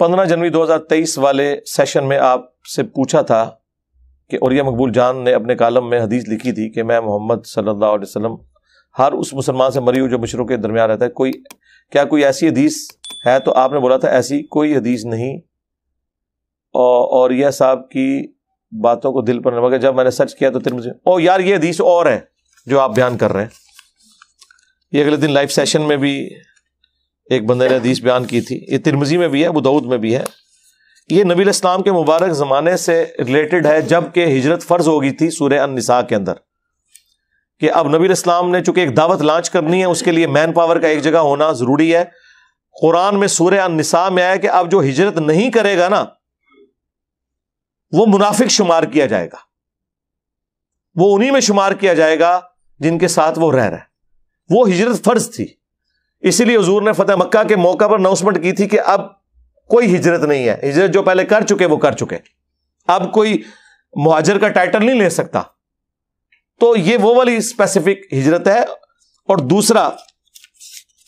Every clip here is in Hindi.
15 जनवरी 2023 वाले सेशन में आपसे पूछा था कि औरिया मकबूल जान ने अपने कालम में हदीस लिखी थी कि मैं मोहम्मद सल्लल्लाहु अलैहि वसल्लम हर उस मुसलमान से मरी हूँ जो मशरों के दरमियान रहता है कोई क्या कोई ऐसी हदीस है तो आपने बोला था ऐसी कोई हदीस नहीं और यह साहब की बातों को दिल पर मगर जब मैंने सर्च किया तो तिरमिजी ओ यार ये हदीस और है जो आप बयान कर रहे हैं ये अगले दिन लाइव सेशन में भी एक बंदे ने हदीस बयान की थी ये तिरमजी में भी है बुदाऊद में भी है ये नबी इस्लाम के मुबारक ज़माने से रिलेटेड है जब हिजरत फ़र्ज होगी थी सूर्य अनसा के अंदर कि अब नबी इस्लाम ने चूंकि एक दावत लॉन्च करनी है उसके लिए मैन पावर का एक जगह होना ज़रूरी है कुरान में सूर्य अनसा में आया कि अब जो हिजरत नहीं करेगा ना वो मुनाफिक शुमार किया जाएगा वो उन्हीं में शुमार किया जाएगा जिनके साथ वो रह रहा है वो हिजरत फ़र्ज थी इसीलिए हजूर ने फतेह मक्का के मौका पर अनाउंसमेंट की थी कि अब कोई हिजरत नहीं है हिजरत जो पहले कर चुके वो कर चुके अब कोई मुहाजर का टाइटल नहीं ले सकता तो ये वो वाली स्पेसिफिक हिजरत है और दूसरा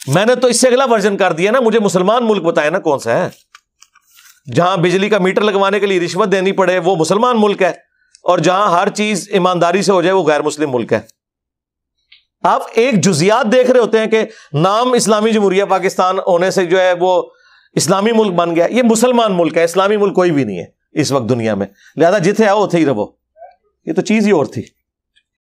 मैंने तो इससे अगला वर्जन कर दिया ना मुझे मुसलमान मुल्क बताया ना कौन सा है जहां बिजली का मीटर लगवाने के लिए रिश्वत देनी पड़े वो मुसलमान मुल्क है और जहां हर चीज ईमानदारी से हो जाए वो गैर मुस्लिम मुल्क है आप एक जुजियात देख रहे होते हैं कि नाम इस्लामी जमहूरिया पाकिस्तान होने से जो है वो इस्लामी मुल्क बन गया ये मुसलमान मुल्क है इस्लामी मुल्क कोई भी नहीं है इस वक्त दुनिया में लिहाजा जिथे आओ उथे ही रहो ये तो चीज ही और थी